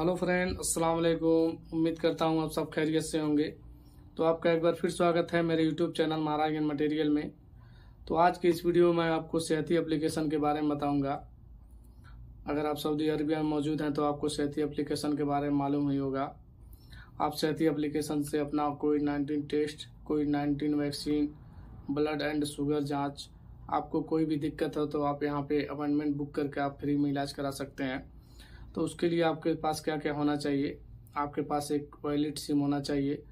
hello friend अस्सलाम वालेकुम उम्मीद करता हूँ आप सब खैरियत से होंगे तो आपका एक बार फिर स्वागत है मेरे YouTube channel Maharaj and material में तो आज के इस वीडियो में मैं आपको सेहती एप्लीकेशन के बारे में बताऊंगा अगर आप सऊदी अरबिया में मौजूद हैं तो आपको सेहती एप्लीकेशन के बारे में मालूम ही होगा आप सेहती एप्लीकेशन से अपना Covid nineteen test Covid nineteen vaccine blood and sugar जाँच आपको कोई भी दिक्कत हो तो आप यहाँ पर अपॉइंटमेंट बुक करके आप फ्री में इलाज करा सकते हैं तो उसके लिए आपके पास क्या क्या होना चाहिए आपके पास एक वैलिड सिम होना चाहिए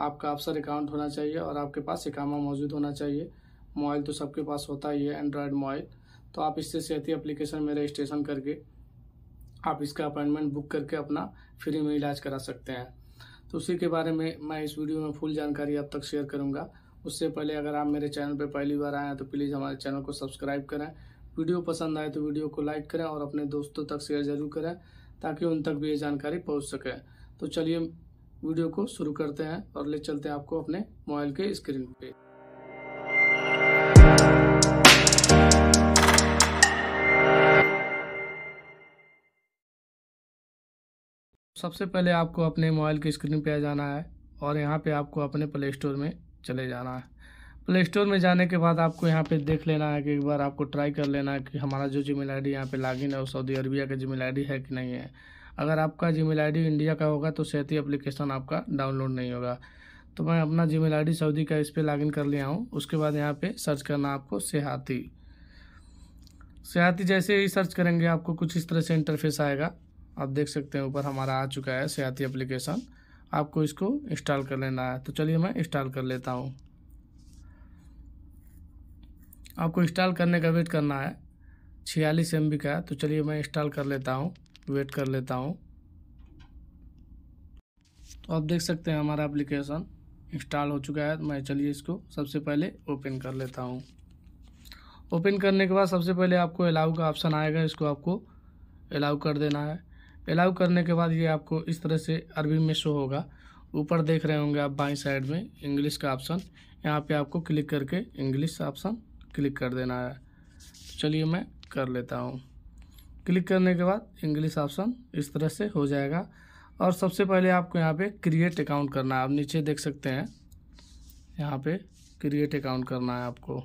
आपका अफसर अकाउंट होना चाहिए और आपके पास इकामा मौजूद होना चाहिए मोबाइल तो सबके पास होता ही है एंड्रॉयड मोबाइल तो आप इससे सेहती अप्लीकेशन में रजिस्ट्रेशन करके आप इसका अपॉइंटमेंट बुक करके अपना फ्री में इलाज करा सकते हैं तो उसी के बारे में मैं इस वीडियो में फुल जानकारी आप तक शेयर करूँगा उससे पहले अगर आप मेरे चैनल पर पहली बार आए हैं तो प्लीज़ हमारे चैनल को सब्सक्राइब करें वीडियो पसंद आए तो वीडियो को लाइक करें और अपने दोस्तों तक शेयर जरूर करें ताकि उन तक भी ये जानकारी पहुँच सके तो चलिए वीडियो को शुरू करते हैं और ले चलते हैं आपको अपने मोबाइल के स्क्रीन पे सबसे पहले आपको अपने मोबाइल के स्क्रीन पे आ जाना है और यहाँ पे आपको अपने प्ले स्टोर में चले जाना है प्ले स्टोर में जाने के बाद आपको यहाँ पे देख लेना है कि एक बार आपको ट्राई कर लेना है कि हमारा जो जी मेल आई डी यहाँ पर लागिन है वो सऊदी अरबिया का जी मेल आई डी है कि नहीं है अगर आपका Gmail I D India का होगा तो सेहती अप्लीकेशन आपका डाउनलोड नहीं होगा तो मैं अपना Gmail I D Saudi का इस पर लॉगिन कर लिया हूँ उसके बाद यहाँ पर सर्च करना आपको सेहाती सेहाती जैसे ही सर्च करेंगे आपको कुछ इस तरह से इंटरफेस आएगा आप देख सकते हैं ऊपर हमारा आ चुका है सियाती एप्लीकेशन आपको इसको इंस्टॉल कर लेना है तो चलिए मैं इंस्टॉल कर लेता हूँ आपको इंस्टॉल करने का वेट करना है छियालीस एम का तो चलिए मैं इंस्टॉल कर लेता हूँ वेट कर लेता हूँ तो आप देख सकते हैं हमारा एप्लीकेशन इंस्टॉल हो चुका है मैं चलिए इसको सबसे पहले ओपन कर लेता हूँ ओपन करने के बाद सबसे पहले आपको अलाउ का ऑप्शन आएगा इसको आपको अलाउ कर देना है अलाउ करने के बाद ये आपको इस तरह से अरबी में शो होगा ऊपर देख रहे होंगे आप बाई साइड में इंग्लिश का ऑप्शन यहाँ पे आपको क्लिक करके इंग्लिश ऑप्शन क्लिक कर देना है चलिए मैं कर लेता हूँ क्लिक करने के बाद इंग्लिश ऑप्शन इस तरह से हो जाएगा और सबसे पहले आपको यहाँ पे क्रिएट अकाउंट करना है आप नीचे देख सकते हैं यहाँ पे क्रिएट अकाउंट करना है आपको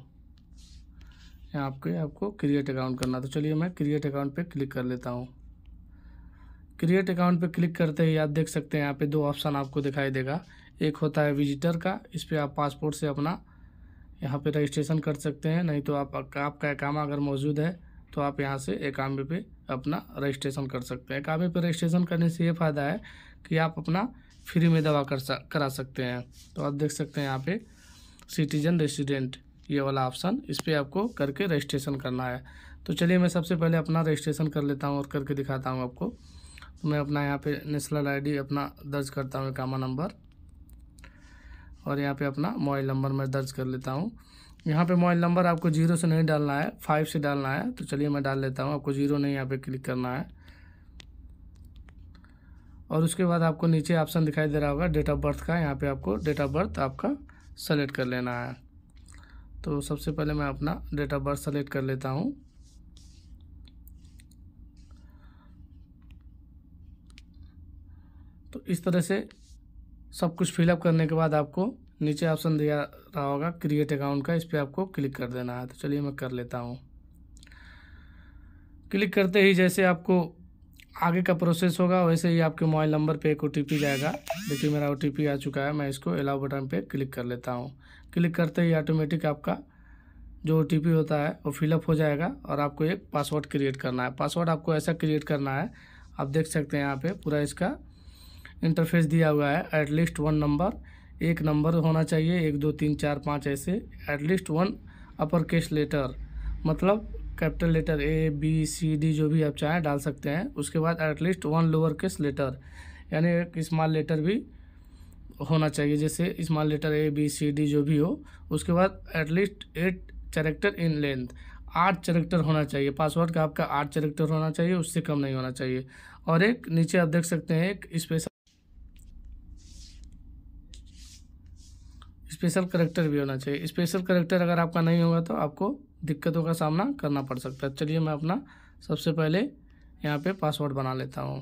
यहाँ आपके आपको क्रिएट अकाउंट करना तो चलिए मैं क्रिएट अकाउंट पे क्लिक कर लेता हूँ क्रिएट अकाउंट पे क्लिक करते ही आप देख सकते हैं यहाँ पे दो ऑप्शन आपको दिखाई देगा एक होता है विजिटर का इस पर आप पासपोर्ट से अपना यहाँ पे रजिस्ट्रेशन कर सकते हैं नहीं तो आप आपका एकामा अगर मौजूद है तो आप यहाँ से एकामे पे अपना रजिस्ट्रेशन कर सकते हैं एकामे पे रजिस्ट्रेशन करने से ये फ़ायदा है कि आप अपना फ्री में दवा कर सा, करा सकते हैं तो आप देख सकते हैं यहाँ पे सिटीजन रेसिडेंट ये वाला ऑप्शन इस पर आपको करके रजिस्ट्रेशन करना है तो चलिए मैं सबसे पहले अपना रजिस्ट्रेशन कर लेता हूँ और करके दिखाता हूँ आपको तो मैं अपना यहाँ पर नेशनल आई अपना दर्ज करता हूँ एकामा नंबर और यहाँ पे अपना मोबाइल नंबर मैं दर्ज कर लेता हूँ यहाँ पे मोबाइल नंबर आपको जीरो से नहीं डालना है फाइव से डालना है तो चलिए मैं डाल लेता हूँ आपको जीरो नहीं यहाँ पे क्लिक करना है और उसके बाद आपको नीचे ऑप्शन दिखाई दे रहा होगा डेट ऑफ बर्थ का यहाँ पे आपको डेट ऑफ बर्थ आपका सेलेक्ट कर लेना है तो सबसे पहले मैं अपना डेट ऑफ बर्थ सेलेक्ट कर लेता हूँ तो इस तरह से सब कुछ फिलअप करने के बाद आपको नीचे ऑप्शन दिया रहा होगा क्रिएट अकाउंट का इस पर आपको क्लिक कर देना है तो चलिए मैं कर लेता हूँ क्लिक करते ही जैसे आपको आगे का प्रोसेस होगा वैसे ही आपके मोबाइल नंबर पे एक ओ जाएगा देखिए मेरा ओ आ चुका है मैं इसको अलाउ बटन पे क्लिक कर लेता हूँ क्लिक करते ही ऑटोमेटिक आपका जो ओ होता है वो फिलअप हो जाएगा और आपको एक पासवर्ड क्रिएट करना है पासवर्ड आपको ऐसा क्रिएट करना है आप देख सकते हैं यहाँ पर पूरा इसका इंटरफेस दिया हुआ है एटलीस्ट वन नंबर एक नंबर होना चाहिए एक दो तीन चार पाँच ऐसे at least one upper case letter मतलब capital letter A B C D जो भी आप चाहें डाल सकते हैं उसके बाद at least one lower case letter यानी एक स्मॉल लेटर भी होना चाहिए जैसे small letter A B C D जो भी हो उसके बाद at least eight character in length आठ चैरेक्टर होना चाहिए पासवर्ड का आपका आठ चैरेक्टर होना चाहिए उससे कम नहीं होना चाहिए और एक नीचे आप देख सकते हैं एक स्पेशल स्पेशल करेक्टर भी होना चाहिए स्पेशल करेक्टर अगर आपका नहीं होगा तो आपको दिक्कतों का सामना करना पड़ सकता है चलिए मैं अपना सबसे पहले यहाँ पे पासवर्ड बना लेता हूँ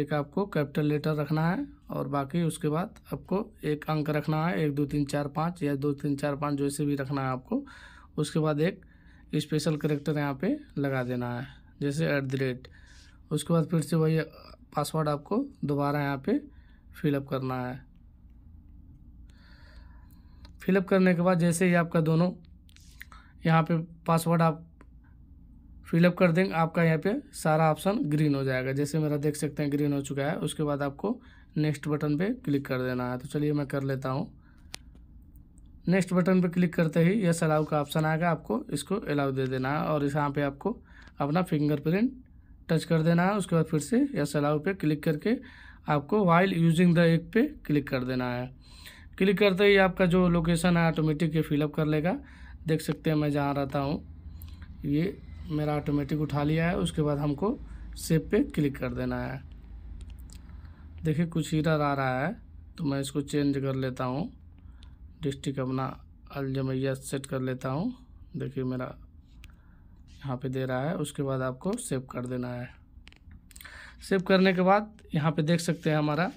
एक आपको कैपिटल लेटर रखना है और बाकी उसके बाद आपको एक अंक रखना है एक दो तीन चार पाँच या दो तीन चार पाँच जैसे भी रखना है आपको उसके बाद एक स्पेशल करेक्टर यहाँ पे लगा देना है जैसे एट द रेट उसके बाद फिर से वही पासवर्ड आपको दोबारा यहाँ पे फिलअप करना है फिलअप करने के बाद जैसे ही आपका दोनों यहाँ पे पासवर्ड आप फिलअप कर देंगे आपका यहाँ पे सारा ऑप्शन ग्रीन हो जाएगा जैसे मेरा देख सकते हैं ग्रीन हो चुका है उसके बाद आपको नेक्स्ट बटन पे क्लिक कर देना है तो चलिए मैं कर लेता हूँ नेक्स्ट बटन पे क्लिक करते ही यस अलाउ का ऑप्शन आएगा आपको इसको अलाउ दे देना है और यहाँ पर आपको अपना फिंगरप्रिंट टच कर देना है उसके बाद फिर से यस अलाउ पर क्लिक करके आपको वाइल यूजिंग द एक पे क्लिक कर देना है क्लिक करते ही आपका जो लोकेशन है ऑटोमेटिक ये फिलअप कर लेगा देख सकते हैं मैं जहाँ रहता हूँ ये मेरा ऑटोमेटिक उठा लिया है उसके बाद हमको सेब पे क्लिक कर देना है देखिए कुछ ही आ रहा है तो मैं इसको चेंज कर लेता हूँ डिस्ट्रिक्ट अपना अलजमैया सेट कर लेता हूँ देखिए मेरा यहाँ पे दे रहा है उसके बाद आपको सेव कर देना है सेव करने के बाद यहाँ पे देख सकते हैं हमारा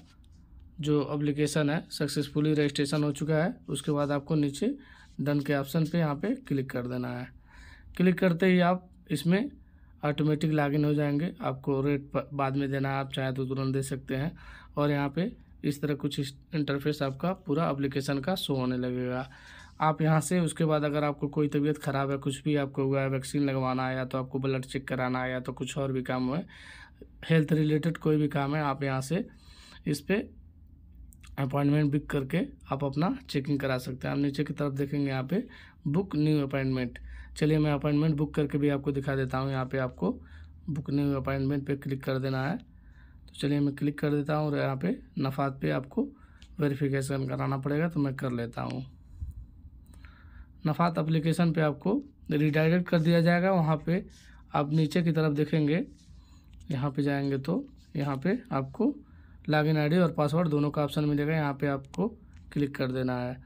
जो अप्लीकेशन है सक्सेसफुली रजिस्ट्रेशन हो चुका है उसके बाद आपको नीचे डन के ऑप्शन पे यहाँ पे क्लिक कर देना है क्लिक करते ही आप इसमें ऑटोमेटिक लॉगिन हो जाएंगे आपको रेट बाद में देना है आप चाहे तो तुरंत दे सकते हैं और यहाँ पे इस तरह कुछ इंटरफेस आपका पूरा अप्लीकेशन का शो होने लगेगा आप यहाँ से उसके बाद अगर आपको कोई तबीयत ख़राब है कुछ भी आपको हुआ है वैक्सीन लगवाना है या तो आपको ब्लड चेक कराना है या तो कुछ और भी काम है हेल्थ रिलेटेड कोई भी काम है आप यहाँ से इस पर अपॉइंटमेंट बुक करके आप अपना चेकिंग करा सकते हैं आप नीचे की तरफ देखेंगे यहाँ पे बुक न्यू अपॉइंटमेंट चलिए मैं अपॉइंटमेंट बुक करके भी आपको दिखा देता हूँ यहाँ पे आपको बुक न्यू अपॉइंटमेंट पे क्लिक कर देना है तो चलिए मैं क्लिक कर देता हूँ और यहाँ पे नफात पे आपको वेरिफिकेशन कराना पड़ेगा तो मैं कर लेता हूँ नफात एप्लीकेशन पे आपको रिडायरेक्ट कर दिया जाएगा वहाँ पे आप नीचे की तरफ देखेंगे यहाँ पे जाएंगे तो यहाँ पे आपको लॉगिन आईडी और पासवर्ड दोनों का ऑप्शन मिलेगा यहाँ पे आपको क्लिक कर देना है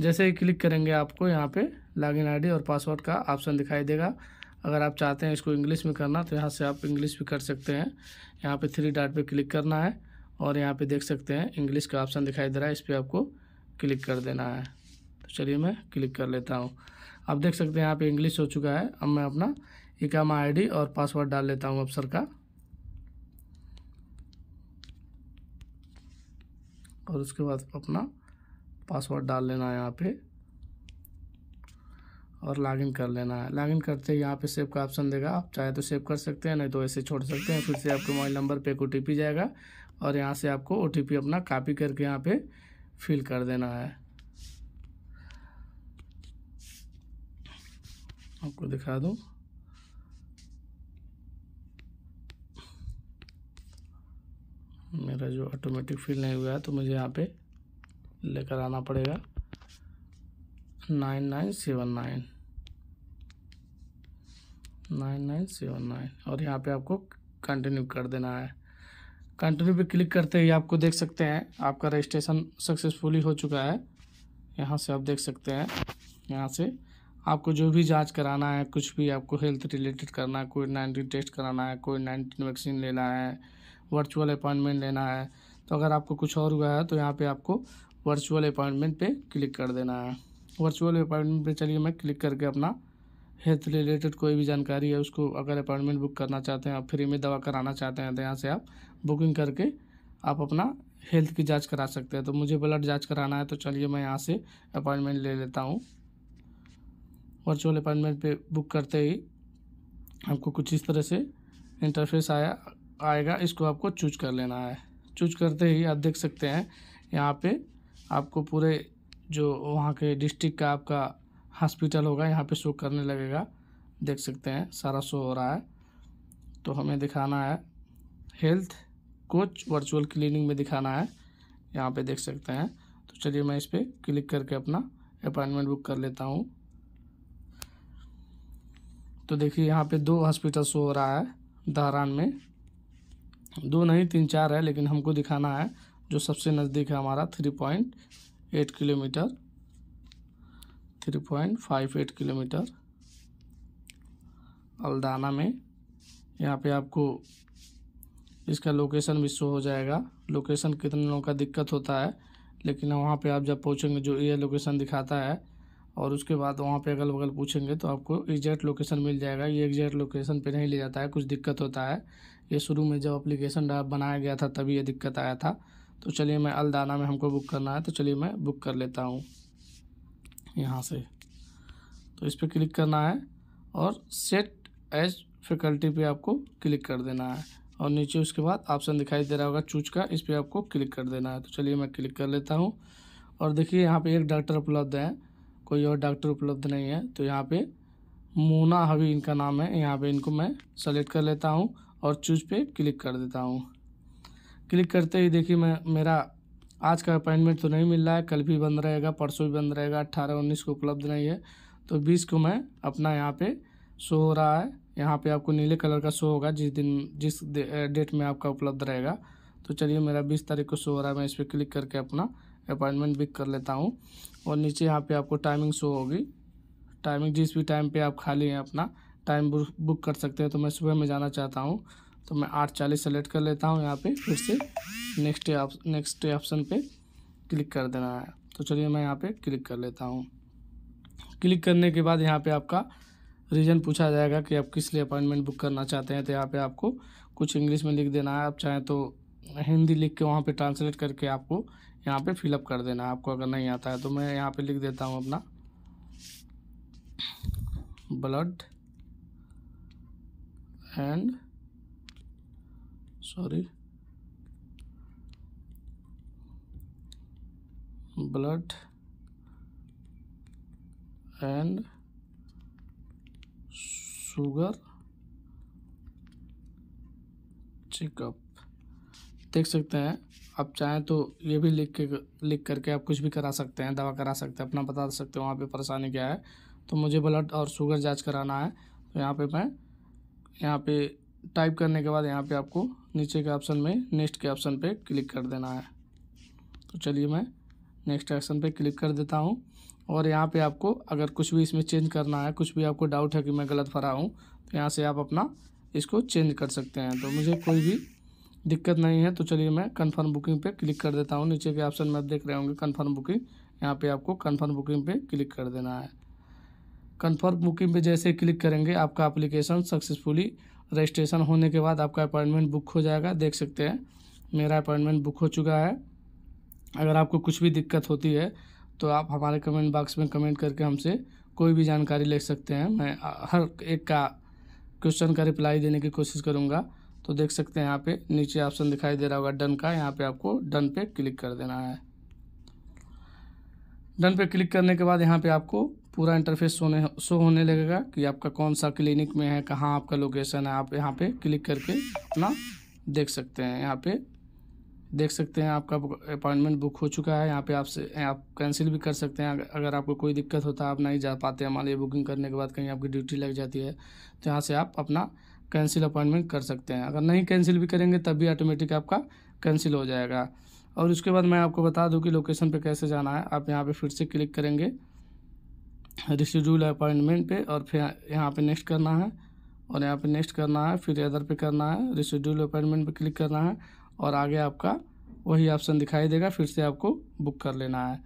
जैसे ही क्लिक करेंगे आपको यहाँ पे लॉगिन आईडी और पासवर्ड का ऑप्शन दिखाई देगा अगर आप चाहते हैं इसको इंग्लिश में करना तो यहाँ से आप इंग्लिश भी कर सकते हैं यहाँ पे थ्री डॉट पे क्लिक करना है और यहाँ पे देख सकते हैं इंग्लिश का ऑप्शन दिखाई दे रहा है इस पर आपको क्लिक कर देना है तो चलिए मैं क्लिक कर लेता हूँ आप देख सकते हैं यहाँ पे इंग्लिश हो चुका है अब मैं अपना इकामा आईडी और पासवर्ड डाल लेता हूँ अफसर का और उसके बाद अपना पासवर्ड डाल लेना है यहाँ पे और लॉगिन कर लेना है लॉगिन करते ही यहाँ पे सेव का ऑप्शन देगा आप चाहे तो सेव कर सकते हैं नहीं तो ऐसे छोड़ सकते हैं फिर से आपके मोबाइल नंबर पे एक ओ जाएगा और यहाँ से आपको ओ अपना कापी करके यहाँ पे फिल कर देना है आपको दिखा दूँ मेरा जो ऑटोमेटिक फिल नहीं हुआ है तो मुझे यहाँ पे लेकर आना पड़ेगा nine nine seven nine nine nine seven nine और यहाँ पे आपको कंटिन्यू कर देना है कंटिन्यू पे क्लिक करते ही आपको देख सकते हैं आपका रजिस्ट्रेशन सक्सेसफुली हो चुका है यहाँ से आप देख सकते हैं यहाँ से आपको जो भी जांच कराना है कुछ भी आपको हेल्थ रिलेटेड करना है कोविड नाइन्टीन टेस्ट कराना है कोविड नाइन्टीन वैक्सीन लेना है वर्चुअल अपॉइंटमेंट लेना है तो अगर आपको कुछ और हुआ है तो यहाँ पे आपको वर्चुअल अपॉइंटमेंट पे क्लिक कर देना है वर्चुअल अपॉइंटमेंट पे चलिए मैं क्लिक करके अपना हेल्थ रिलेटेड कोई भी जानकारी है उसको अगर अपॉइंटमेंट बुक करना चाहते हैं आप फ्री में दवा कराना चाहते हैं तो यहाँ से आप बुकिंग करके आप अपना हेल्थ की जाँच करा सकते हैं तो मुझे ब्लड जाँच कराना है तो चलिए मैं यहाँ से अपॉइंटमेंट ले लेता हूँ वर्चुअल अपॉइंटमेंट पे बुक करते ही आपको कुछ इस तरह से इंटरफेस आया आएगा इसको आपको चूज कर लेना है चूज करते ही आप देख सकते हैं यहाँ पे आपको पूरे जो वहाँ के डिस्ट्रिक्ट का आपका हॉस्पिटल होगा यहाँ पे शो करने लगेगा देख सकते हैं सारा शो हो रहा है तो हमें दिखाना है हेल्थ कोच वर्चुअल क्लिनिक में दिखाना है यहाँ पे देख सकते हैं तो चलिए मैं इस पर क्लिक करके अपना अपॉइंटमेंट बुक कर लेता हूँ तो देखिए यहाँ पे दो हॉस्पिटल शो हो रहा है दहरान में दो नहीं तीन चार है लेकिन हमको दिखाना है जो सबसे नज़दीक है हमारा three point eight kilometre three point five eight kilometre अलदाना में यहाँ पे आपको इसका लोकेशन भी शो हो जाएगा लोकेशन कितने लोगों का दिक्कत होता है लेकिन वहाँ पे आप जब पहुँचेंगे जो ये लोकेशन दिखाता है और उसके बाद वहाँ पे अगल बगल पूछेंगे तो आपको एग्जैक्ट लोकेशन मिल जाएगा ये एग्जैक्ट लोकेशन पे नहीं ले जाता है कुछ दिक्कत होता है ये शुरू में जब अप्लीकेशन बनाया गया था तभी ये दिक्कत आया था तो चलिए मैं अलदाना में हमको बुक करना है तो चलिए मैं बुक कर लेता हूँ यहाँ से तो इस पर क्लिक करना है और सेट एज फैकल्टी पर आपको क्लिक कर देना है और नीचे उसके बाद ऑप्शन दिखाई दे रहा होगा चूज का इस पर आपको क्लिक कर देना है तो चलिए मैं क्लिक कर लेता हूँ और देखिए यहाँ पे एक डॉक्टर उपलब्ध है कोई और डॉक्टर उपलब्ध नहीं है तो यहाँ पे मोना हवी इनका नाम है यहाँ पे इनको मैं सेलेक्ट कर लेता हूँ और चूज पे क्लिक कर देता हूँ क्लिक करते ही देखिए मैं मेरा आज का अपॉइंटमेंट तो नहीं मिल रहा है कल भी बंद रहेगा परसों भी बंद रहेगा अट्ठारह उन्नीस को उपलब्ध नहीं है तो बीस को मैं अपना यहाँ पर शो हो रहा है यहाँ पर आपको नीले कलर का शो होगा जिस दिन जिस डेट में आपका उपलब्ध रहेगा तो चलिए मेरा बीस तारीख को शो हो रहा है मैं इस पर क्लिक करके अपना अपॉइंटमेंट बिक कर लेता हूँ और नीचे यहाँ पे आपको टाइमिंग शो होगी टाइमिंग जिस भी टाइम पे आप खाली हैं अपना टाइम बुक कर सकते हैं तो मैं सुबह में जाना चाहता हूँ तो मैं आठ चालीस सेलेक्ट कर लेता हूँ यहाँ पे फिर से नेक्स्ट नेक्स्ट ऑप्शन पे क्लिक कर देना है तो चलिए मैं यहाँ पे क्लिक कर लेता हूँ क्लिक करने के बाद यहाँ पर आपका रीज़न पूछा जाएगा कि आप किस लिए अपॉइंटमेंट बुक करना चाहते हैं तो यहाँ पे आपको कुछ इंग्लिश में लिख देना है आप चाहें तो हिंदी लिख के वहाँ पे ट्रांसलेट करके आपको यहाँ पे फिलअप कर देना आपको अगर नहीं आता है तो मैं यहाँ पे लिख देता हूँ अपना blood and sorry blood and sugar checkup देख सकते हैं आप चाहें तो ये भी लिख के लिख करके आप कुछ भी करा सकते हैं दवा करा सकते हैं अपना बता सकते हैं वहाँ पे परेशानी क्या है तो मुझे ब्लड और शुगर जांच कराना है तो यहाँ पे मैं यहाँ पे टाइप करने के बाद यहाँ पे आपको नीचे के ऑप्शन में नेक्स्ट के ऑप्शन पे क्लिक कर देना है तो चलिए मैं नेक्स्ट ऑप्शन पर क्लिक कर देता हूँ और यहाँ पर आपको अगर कुछ भी इसमें चेंज करना है कुछ भी आपको डाउट है कि मैं गलत भरा हूँ तो यहाँ से आप अपना इसको चेंज कर सकते हैं तो मुझे कोई भी दिक्कत नहीं है तो चलिए मैं कन्फर्म बुकिंग पे क्लिक कर देता हूँ नीचे के ऑप्शन में आप देख रहे होंगे कन्फर्म बुकिंग यहाँ पे आपको कन्फर्म बुकिंग पे क्लिक कर देना है कन्फर्म बुकिंग पे जैसे क्लिक करेंगे आपका एप्लीकेशन सक्सेसफुली रजिस्ट्रेशन होने के बाद आपका अपॉइंटमेंट बुक हो जाएगा देख सकते हैं मेरा अपॉइंटमेंट बुक हो चुका है अगर आपको कुछ भी दिक्कत होती है तो आप हमारे कमेंट बॉक्स में कमेंट करके हमसे कोई भी जानकारी ले सकते हैं मैं हर एक का क्वेश्चन का रिप्लाई देने की कोशिश करूँगा तो देख सकते हैं यहाँ पे नीचे ऑप्शन दिखाई दे रहा होगा डन का यहाँ पे आपको डन पे क्लिक कर देना है डन पे क्लिक करने के बाद यहाँ पे आपको पूरा इंटरफेस होने शो होने लगेगा कि आपका कौन सा क्लिनिक में है कहाँ आपका लोकेशन है आप यहाँ पे क्लिक करके अपना देख सकते हैं यहाँ पे देख सकते हैं आपका अपॉइंटमेंट बुक हो चुका है यहाँ पे आपसे आप कैंसिल भी कर सकते हैं अगर आपको कोई दिक्कत होता है आप नहीं जा पाते हैं मान लीजिए बुकिंग करने के बाद कहीं आपकी ड्यूटी लग जाती है तो यहाँ से आप अपना कैंसिल अपॉइंटमेंट कर सकते हैं अगर नहीं कैंसिल भी करेंगे तब भी ऑटोमेटिक आपका कैंसिल हो जाएगा और उसके बाद मैं आपको बता दूं कि लोकेशन पे कैसे जाना है आप यहाँ पे फिर से क्लिक करेंगे रिशेड्यूल अपॉइंटमेंट पे और फिर यहाँ पे नेक्स्ट करना है और यहाँ पे नेक्स्ट करना है फिर अदर पे करना है रिशेड्यूल अपॉइंटमेंट पे क्लिक करना है और आगे आपका वही ऑप्शन दिखाई देगा फिर से आपको बुक कर लेना है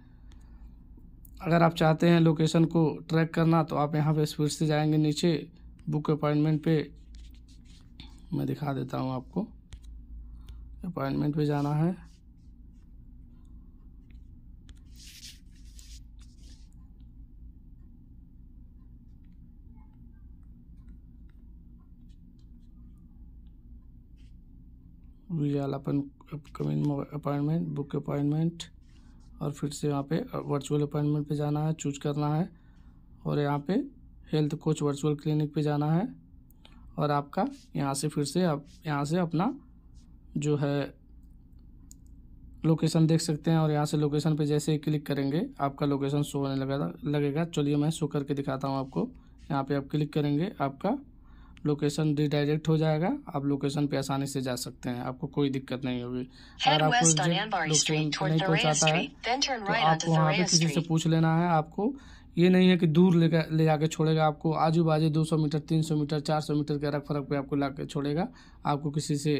अगर आप चाहते हैं लोकेशन को ट्रैक करना तो आप यहाँ पर फिर से जाएंगे नीचे बुक अपॉइंटमेंट पर मैं दिखा देता हूँ आपको अपॉइंटमेंट पे जाना है अपन अपकमिंग अपॉइंटमेंट बुक अपॉइंटमेंट और फिर से यहाँ पे वर्चुअल अपॉइंटमेंट पे जाना है चूज करना है और यहाँ पे हेल्थ कोच वर्चुअल क्लिनिक पे जाना है और आपका यहाँ से फिर से आप यहाँ से अपना जो है लोकेशन देख सकते हैं और यहाँ से लोकेशन पे जैसे ही क्लिक करेंगे आपका लोकेशन शो होने लगा लगेगा चलिए मैं शो करके दिखाता हूँ आपको यहाँ पे आप क्लिक करेंगे आपका लोकेशन रिडायरेक्ट हो जाएगा आप लोकेशन पे आसानी से जा सकते हैं आपको कोई दिक्कत नहीं होगी अगर आपको लोकेशन नहीं पहुँचाता है तो आपको वहाँ पे किसी से पूछ लेना है आपको ये नहीं है कि दूर ले कर ले जाके छोड़ेगा आपको आजू बाजू दो सौ मीटर तीन सौ मीटर चार सौ मीटर के रख फरक पे आपको ला के छोड़ेगा आपको किसी से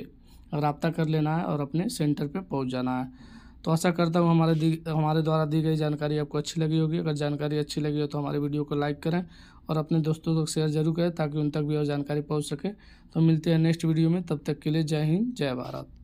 रबता कर लेना है और अपने सेंटर पे पहुंच जाना है तो ऐसा करता हूँ हमारे दी हमारे द्वारा दी गई जानकारी आपको अच्छी लगी होगी अगर जानकारी अच्छी लगी हो तो हमारे वीडियो को लाइक करें और अपने दोस्तों तक शेयर जरूर करें ताकि उन तक भी और जानकारी पहुँच सके तो मिलते हैं नेक्स्ट वीडियो में तब तक के लिए जय हिंद जय भारत